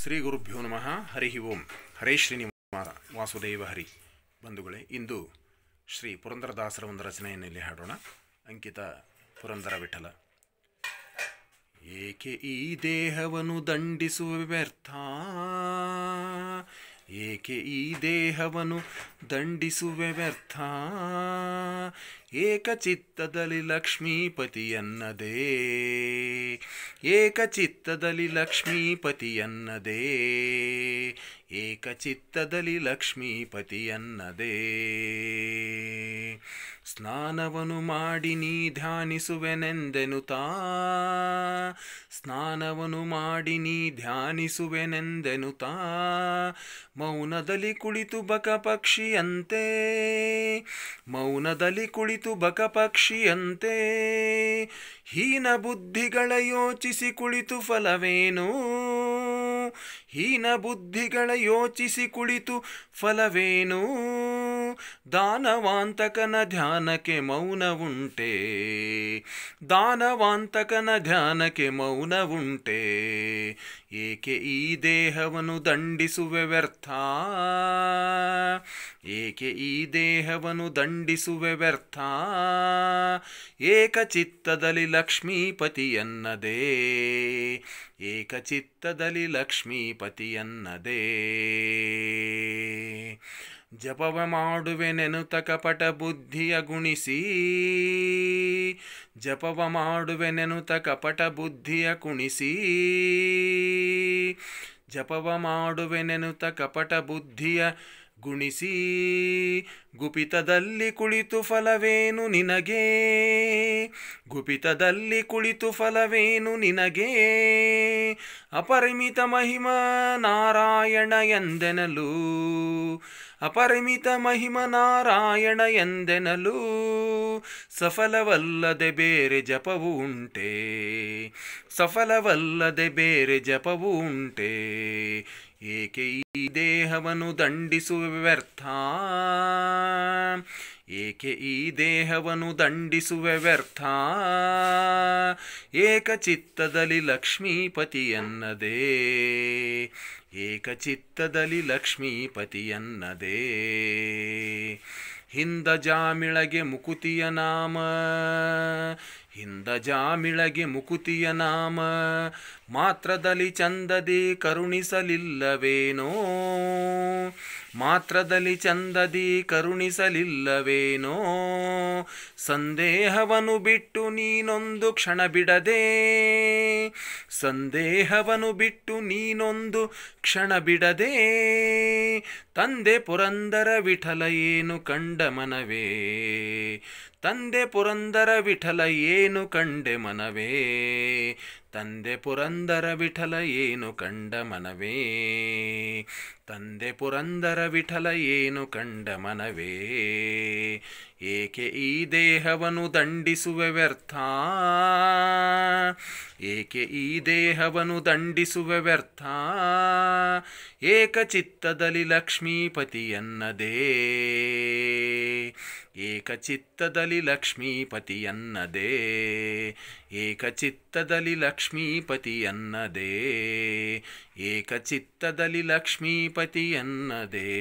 ಶ್ರೀ ಗುರುಭ್ಯೋ ನಮಃ ಹರಿ ಓಂ ಹರೇ ಶ್ರೀನಿವಾಸ ವಾಸುದೇವ ಹರಿ ಬಂಧುಗಳೇ ಇಂದು ಶ್ರೀ ಪುರಂದರದಾಸರ ಒಂದು ರಚನೆಯನ್ನೆಲ್ಲಿ ಹಾಡೋಣ ಅಂಕಿತ ಪುರಂದರ ವಿಠಲ ಏಕೆ ಈ ದೇಹವನ್ನು ದಂಡಿಸುವ ವ್ಯರ್ಥ ಏಕೆ ಈ ದೇಹವನ್ನು ದಂಡಿಸುವ ವ್ಯರ್ಥ ಏಕಚಿತ್ತದಲ್ಲಿ ಲಕ್ಷ್ಮೀಪತಿಯನ್ನದೇ ಏಕಚಿತ್ತದಲ್ಲಿ ಲಕ್ಷ್ಮೀಪತಿಯನ್ನದೇ ಏಕಚಿತ್ತದಲ್ಲಿ ಲಕ್ಷ್ಮೀಪತಿಯನ್ನದೇ ಸ್ನಾನವನು ಮಾಡಿ ನೀ ಧ್ಯಾನಿಸುವೆನೆಂದೆನುತಾ ಸ್ನಾನವನು ಮಾಡಿ ನೀ ಧ್ಯಾನಿಸುವೆನೆಂದೆನುತಾ ಮೌನದಲ್ಲಿ ಕುಳಿತು ಬಕ ಪಕ್ಷಿಯಂತೆ ಮೌನದಲ್ಲಿ ಕುಳಿತು ಬಕ ಪಕ್ಷಿಯಂತೆ ಹೀನ ಬುದ್ಧಿಗಳ ಯೋಚಿಸಿ ಕುಳಿತು ಫಲವೇನು ಹೀನ ಬುದ್ಧಿಗಳ ಯೋಚಿಸಿ ಕುಳಿತು ಫಲವೇನು ದಾನವಾಂತಕನ ಧ್ಯಾನಕ್ಕೆ ಮೌನವುಂಟೆ ದಾನವಾಂತಕನ ಧ್ಯಾನಕ್ಕೆ ಮೌನವುಂಟೆ ಏಕೆ ಈ ದೇಹವನ್ನು ದಂಡಿಸುವೆ ವ್ಯರ್ಥ ಏಕೆ ಈ ದೇಹವನ್ನು ದಂಡಿಸುವೆ ವ್ಯರ್ಥ ಏಕಚಿತ್ತದಲ್ಲಿ ಲಕ್ಷ್ಮೀಪತಿಯನ್ನದೇ ಏಕಚಿತ್ತದಲ್ಲಿ ಲಕ್ಷ್ಮೀಪತಿಯನ್ನದೇ ಜಪವ ಮಾಡುವೆನೆನು ಕಪಟ ಬುದ್ಧಿಯ ಗುಣಿಸಿ ಜಪವ ಮಾಡುವೆನೆನು ಕಪಟ ಬುದ್ಧಿಯ ಕುಣಿಸಿ ಜಪವ ಮಾಡುವೆನೆನುತ ಕಪಟ ಬುದ್ಧಿಯ ಗುಣಿಸಿ ಗುಪಿತದಲ್ಲಿ ಕುಳಿತು ಫಲವೇನು ನಿನಗೆ ಗುಪಿತದಲ್ಲಿ ಕುಳಿತು ಫಲವೇನು ನಿನಗೆ ಅಪರಿಮಿತ ಮಹಿಮ ನಾರಾಯಣ ಎಂದೆನಲು ಅಪರಿಮಿತ ಮಹಿಮ ನಾರಾಯಣ ಎಂದೆನಲು ಸಫಲವಲ್ಲದೆ ಬೇರೆ ಜಪವು ಉಂಟೆ ಸಫಲವಲ್ಲದೆ ಬೇರೆ ಜಪವು ಉಂಟೆ ಏಕೆ ಈ ದೇಹವನ್ನು ದಂಡಿಸುವ ವ್ಯರ್ಥ ಏಕೆ ಈ ದೇಹವನ್ನು ದಂಡಿಸುವ ವ್ಯರ್ಥ ಏಕಚಿತ್ತದಲ್ಲಿ ಲಕ್ಷ್ಮೀಪತಿಯನ್ನದೇ ಏಕಚಿತ್ತದಲ್ಲಿ ಲಕ್ಷ್ಮೀಪತಿಯನ್ನದೇ ಹಿಂದ ಜಾಮಿಳಗೆ ಮುಕುತಿಯ ನಾಮ ಹಿಂದ ಜಾಮಿಳಗೆ ಮುಕುತಿಯ ನಾಮ ಮಾತ್ರದಲ್ಲಿ ಚಂದದಿ ಕರುಣಿಸಲಿಲ್ಲವೇನೋ ಮಾತ್ರದಲ್ಲಿ ಚಂದದಿ ಕರುಣಿಸಲಿಲ್ಲವೇನೋ ಸಂದೇಹವನ್ನು ಬಿಟ್ಟು ನೀನೊಂದು ಕ್ಷಣ ಬಿಡದೆ ಸಂದೇಹವನ್ನು ಬಿಟ್ಟು ನೀನೊಂದು ಕ್ಷಣ ಬಿಡದೆ ತಂದೆ ಪುರಂದರ ವಿಠಲ ಏನು ಕಂಡ ಮನವೇ ತಂದೆ ಪುರಂದರ ವಿಠಲ ಏನು ಕಂಡೆ ಮನವೇ ತಂದೆ ಪುರಂದರ ವಿಠಲ ಏನು ಕಂಡ ಮನವೇ ತಂದೆ ಪುರಂದರ ವಿಠಲ ಏನು ಕಂಡ ಮನವೇ ಏಕೆ ಈ ದೇಹವನ್ನು ದಂಡಿಸುವೆ ವ್ಯರ್ಥ ಏಕೆ ಈ ದೇಹವನ್ನು ದಂಡಿಸುವೆ ವ್ಯರ್ಥ ಏಕಚಿತ್ತದಲ್ಲಿ ಲಕ್ಷ್ಮೀಪತಿಯನ್ನದೇ ಏಕಚಿತ್ತದಲ್ಲಿ ಲಕ್ಷ್ಮೀಪತಿಯನ್ನದೇ ಏಕಚಿತ್ತದಲ್ಲಿ ಲಕ್ಷ್ಮೀಪತಿಯನ್ನದೇ ಏಕಚಿತ್ತದಲ್ಲಿ ಲಕ್ಷ್ಮೀಪತಿಯನ್ನದೇ